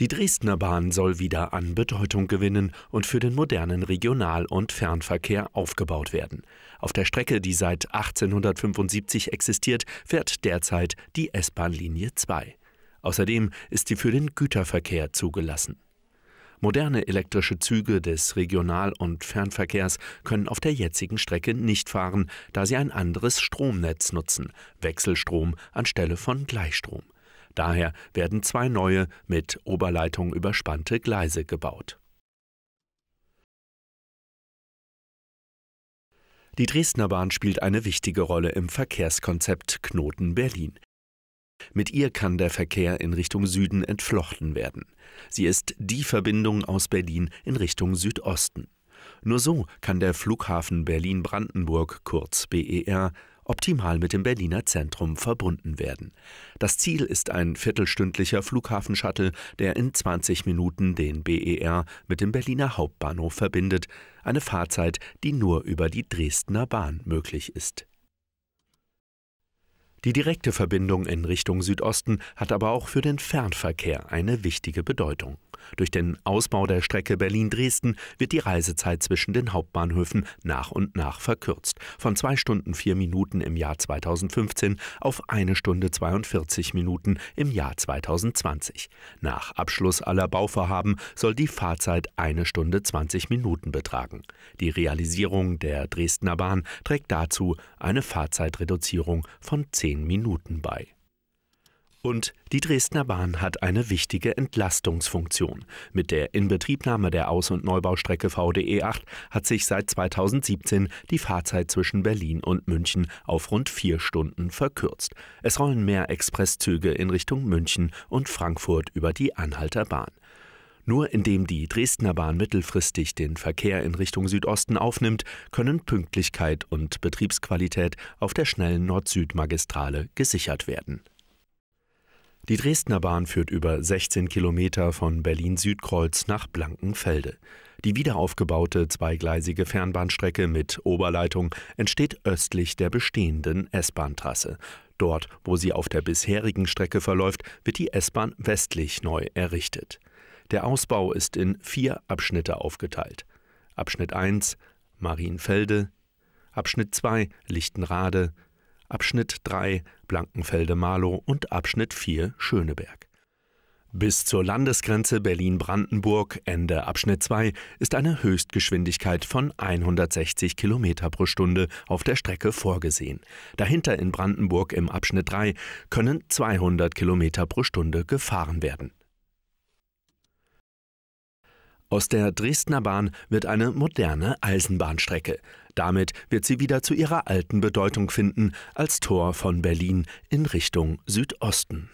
Die Dresdner Bahn soll wieder an Bedeutung gewinnen und für den modernen Regional- und Fernverkehr aufgebaut werden. Auf der Strecke, die seit 1875 existiert, fährt derzeit die S-Bahn-Linie 2. Außerdem ist sie für den Güterverkehr zugelassen. Moderne elektrische Züge des Regional- und Fernverkehrs können auf der jetzigen Strecke nicht fahren, da sie ein anderes Stromnetz nutzen, Wechselstrom anstelle von Gleichstrom. Daher werden zwei neue, mit Oberleitung überspannte Gleise gebaut. Die Dresdner Bahn spielt eine wichtige Rolle im Verkehrskonzept Knoten Berlin. Mit ihr kann der Verkehr in Richtung Süden entflochten werden. Sie ist die Verbindung aus Berlin in Richtung Südosten. Nur so kann der Flughafen Berlin-Brandenburg, kurz BER, optimal mit dem Berliner Zentrum verbunden werden. Das Ziel ist ein viertelstündlicher Flughafenshuttle, der in 20 Minuten den BER mit dem Berliner Hauptbahnhof verbindet, eine Fahrzeit, die nur über die Dresdner Bahn möglich ist. Die direkte Verbindung in Richtung Südosten hat aber auch für den Fernverkehr eine wichtige Bedeutung. Durch den Ausbau der Strecke Berlin-Dresden wird die Reisezeit zwischen den Hauptbahnhöfen nach und nach verkürzt. Von 2 Stunden 4 Minuten im Jahr 2015 auf 1 Stunde 42 Minuten im Jahr 2020. Nach Abschluss aller Bauvorhaben soll die Fahrzeit 1 Stunde 20 Minuten betragen. Die Realisierung der Dresdner Bahn trägt dazu eine Fahrzeitreduzierung von 10 zehn Minuten bei. Und die Dresdner Bahn hat eine wichtige Entlastungsfunktion. Mit der Inbetriebnahme der Aus- und Neubaustrecke VDE 8 hat sich seit 2017 die Fahrzeit zwischen Berlin und München auf rund vier Stunden verkürzt. Es rollen mehr Expresszüge in Richtung München und Frankfurt über die Anhalter Bahn. Nur indem die Dresdner Bahn mittelfristig den Verkehr in Richtung Südosten aufnimmt, können Pünktlichkeit und Betriebsqualität auf der schnellen Nord-Süd-Magistrale gesichert werden. Die Dresdner Bahn führt über 16 Kilometer von Berlin-Südkreuz nach Blankenfelde. Die wiederaufgebaute zweigleisige Fernbahnstrecke mit Oberleitung entsteht östlich der bestehenden S-Bahn-Trasse. Dort, wo sie auf der bisherigen Strecke verläuft, wird die S-Bahn westlich neu errichtet. Der Ausbau ist in vier Abschnitte aufgeteilt. Abschnitt 1 Marienfelde, Abschnitt 2 Lichtenrade, Abschnitt 3 blankenfelde malo und Abschnitt 4 Schöneberg. Bis zur Landesgrenze Berlin-Brandenburg Ende Abschnitt 2 ist eine Höchstgeschwindigkeit von 160 km pro Stunde auf der Strecke vorgesehen. Dahinter in Brandenburg im Abschnitt 3 können 200 km pro Stunde gefahren werden. Aus der Dresdner Bahn wird eine moderne Eisenbahnstrecke. Damit wird sie wieder zu ihrer alten Bedeutung finden als Tor von Berlin in Richtung Südosten.